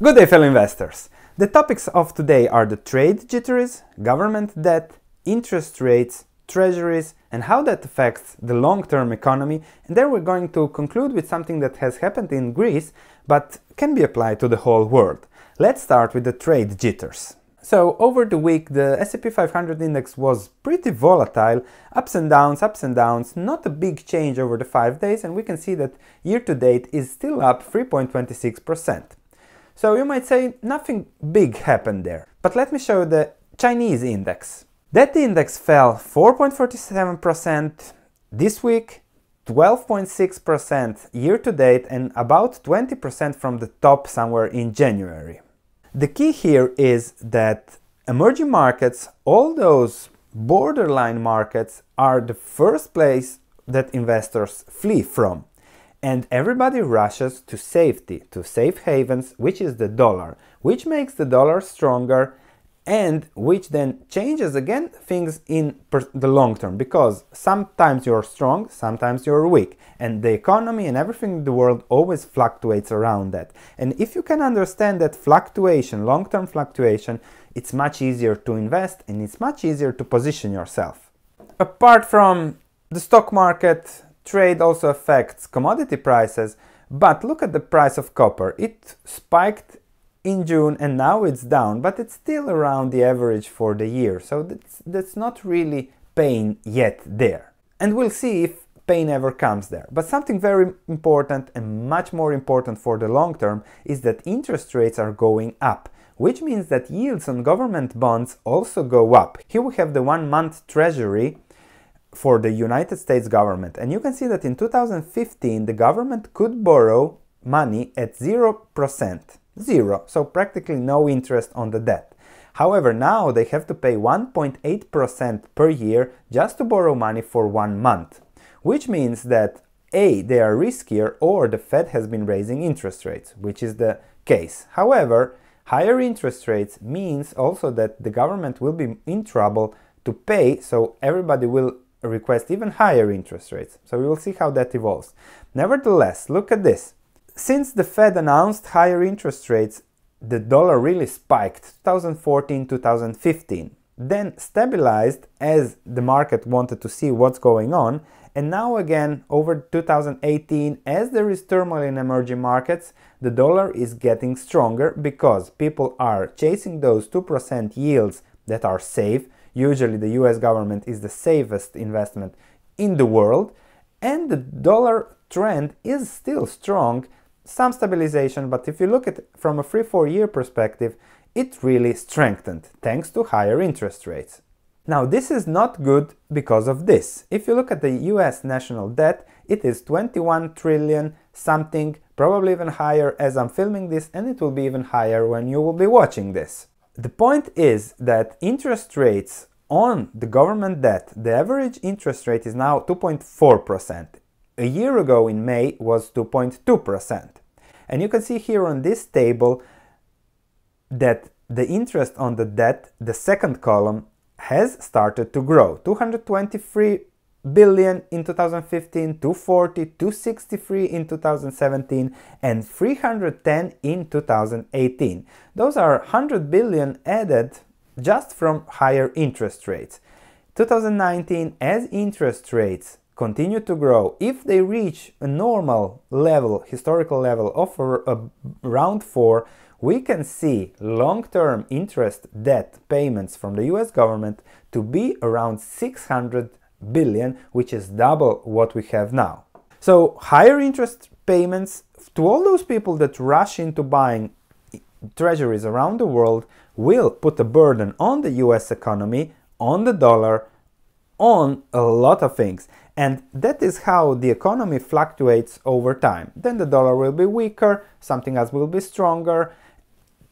Good day, fellow investors. The topics of today are the trade jitteries, government debt, interest rates, treasuries, and how that affects the long term economy. And then we're going to conclude with something that has happened in Greece but can be applied to the whole world. Let's start with the trade jitters. So over the week the S&P 500 index was pretty volatile, ups and downs, ups and downs, not a big change over the 5 days and we can see that year to date is still up 3.26%. So you might say nothing big happened there. But let me show you the Chinese index. That index fell 4.47% this week, 12.6% year to date and about 20% from the top somewhere in January. The key here is that emerging markets, all those borderline markets are the first place that investors flee from and everybody rushes to safety, to safe havens, which is the dollar, which makes the dollar stronger and which then changes again things in the long term because sometimes you're strong, sometimes you're weak, and the economy and everything in the world always fluctuates around that. And if you can understand that fluctuation, long term fluctuation, it's much easier to invest and it's much easier to position yourself. Apart from the stock market, trade also affects commodity prices, but look at the price of copper. It spiked in June and now it's down, but it's still around the average for the year. So that's, that's not really pain yet there. And we'll see if pain ever comes there. But something very important and much more important for the long term is that interest rates are going up, which means that yields on government bonds also go up. Here we have the one month treasury for the United States government. And you can see that in 2015, the government could borrow money at 0%. Zero. So practically no interest on the debt. However, now they have to pay 1.8% per year just to borrow money for one month, which means that A, they are riskier or the Fed has been raising interest rates, which is the case. However, higher interest rates means also that the government will be in trouble to pay, so everybody will request even higher interest rates. So we will see how that evolves. Nevertheless, look at this. Since the Fed announced higher interest rates, the dollar really spiked 2014-2015, then stabilized as the market wanted to see what's going on, and now again over 2018 as there is turmoil in emerging markets, the dollar is getting stronger because people are chasing those 2% yields that are safe Usually the US government is the safest investment in the world and the dollar trend is still strong, some stabilization, but if you look at from a 3-4 year perspective, it really strengthened thanks to higher interest rates. Now this is not good because of this. If you look at the US national debt, it is 21 trillion something, probably even higher as I'm filming this and it will be even higher when you will be watching this. The point is that interest rates on the government debt, the average interest rate is now 2.4%. A year ago in May was 2.2%. And you can see here on this table that the interest on the debt, the second column, has started to grow. 223 billion in 2015, 240, 263 in 2017 and 310 in 2018. Those are 100 billion added just from higher interest rates. 2019, as interest rates continue to grow, if they reach a normal level, historical level of around 4, we can see long-term interest debt payments from the US government to be around 600 billion, which is double what we have now. So higher interest payments to all those people that rush into buying eh, treasuries around the world will put a burden on the US economy, on the dollar, on a lot of things. And that is how the economy fluctuates over time. Then the dollar will be weaker, something else will be stronger,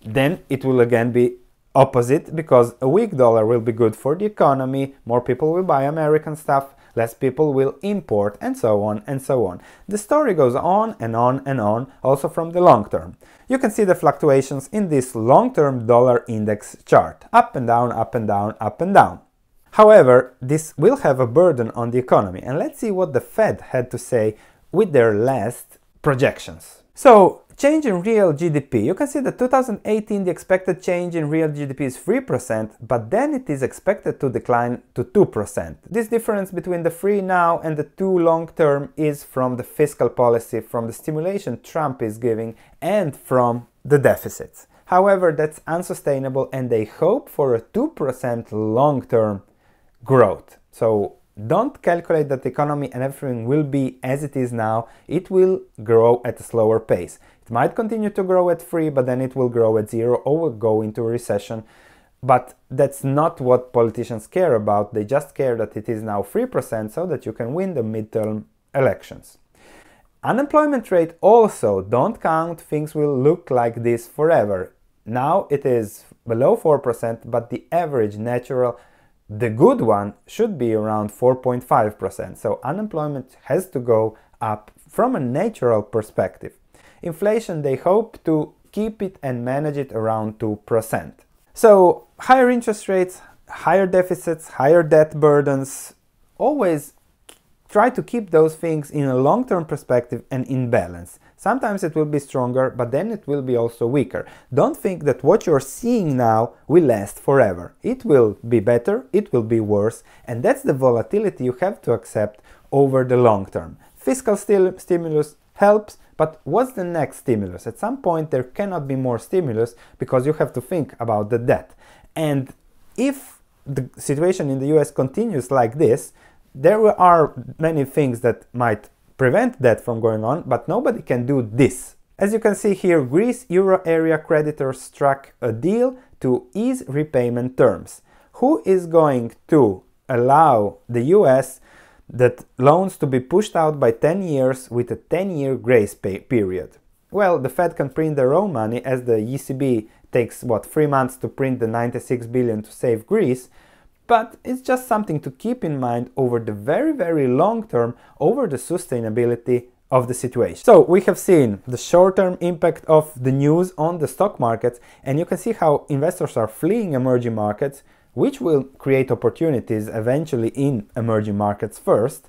then it will again be opposite because a weak dollar will be good for the economy, more people will buy American stuff, less people will import, and so on and so on. The story goes on and on and on, also from the long term. You can see the fluctuations in this long-term dollar index chart, up and down, up and down, up and down. However, this will have a burden on the economy, and let's see what the Fed had to say with their last projections. So, Change in real GDP. You can see that 2018 the expected change in real GDP is 3%, but then it is expected to decline to 2%. This difference between the 3 now and the 2 long term is from the fiscal policy, from the stimulation Trump is giving, and from the deficits. However, that's unsustainable and they hope for a 2% long-term growth. So don't calculate that the economy and everything will be as it is now. It will grow at a slower pace. It might continue to grow at 3, but then it will grow at 0 or will go into a recession. But that's not what politicians care about. They just care that it is now 3% so that you can win the midterm elections. Unemployment rate also, don't count, things will look like this forever. Now it is below 4%, but the average natural, the good one, should be around 4.5%. So unemployment has to go up from a natural perspective. Inflation, they hope to keep it and manage it around 2%. So higher interest rates, higher deficits, higher debt burdens, always try to keep those things in a long-term perspective and in balance. Sometimes it will be stronger, but then it will be also weaker. Don't think that what you're seeing now will last forever. It will be better, it will be worse, and that's the volatility you have to accept over the long term. Fiscal stil- stimulus helps, but what's the next stimulus? At some point, there cannot be more stimulus because you have to think about the debt. And if the situation in the US continues like this, there are many things that might prevent that from going on, but nobody can do this. As you can see here, Greece euro area creditors struck a deal to ease repayment terms. Who is going to allow the US that loans to be pushed out by 10 years with a 10-year grace period. Well, the Fed can print their own money as the ECB takes what 3 months to print the 96 billion to save Greece, but it's just something to keep in mind over the very very long term over the sustainability of the situation. So we have seen the short-term impact of the news on the stock markets and you can see how investors are fleeing emerging markets which will create opportunities eventually in emerging markets first.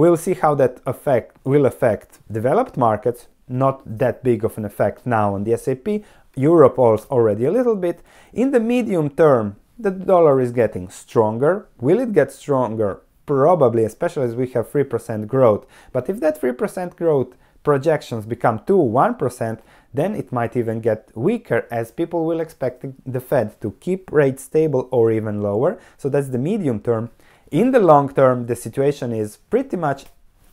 We'll see how that affect, will affect developed markets, not that big of an effect now on the SAP, Europe also already a little bit. In the medium term, the dollar is getting stronger. Will it get stronger? Probably, especially as we have 3% growth. But if that 3% growth projections become 2 1%, then it might even get weaker as people will expect the Fed to keep rates stable or even lower. So that's the medium term. In the long term, the situation is pretty much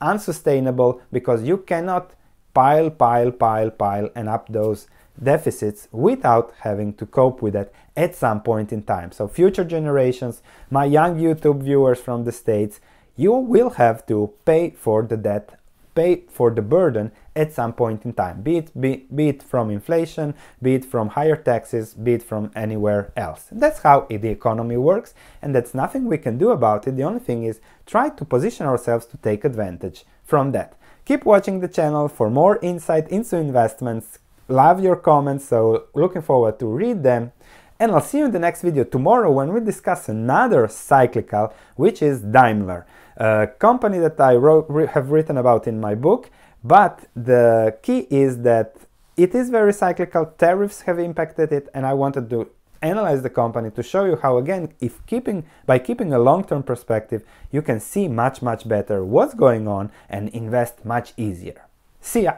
unsustainable because you cannot pile, pile, pile, pile and up those deficits without having to cope with that at some point in time. So future generations, my young YouTube viewers from the States, you will have to pay for the debt pay for the burden at some point in time, be it, be, be it from inflation, be it from higher taxes, be it from anywhere else. That's how the economy works, and that's nothing we can do about it. The only thing is try to position ourselves to take advantage from that. Keep watching the channel for more insight into investments. Love your comments, so looking forward to read them and I'll see you in the next video tomorrow when we discuss another cyclical, which is Daimler a company that I wrote, have written about in my book. But the key is that it is very cyclical, tariffs have impacted it, and I wanted to analyze the company to show you how again if keeping by keeping a long-term perspective you can see much much better what's going on and invest much easier see ya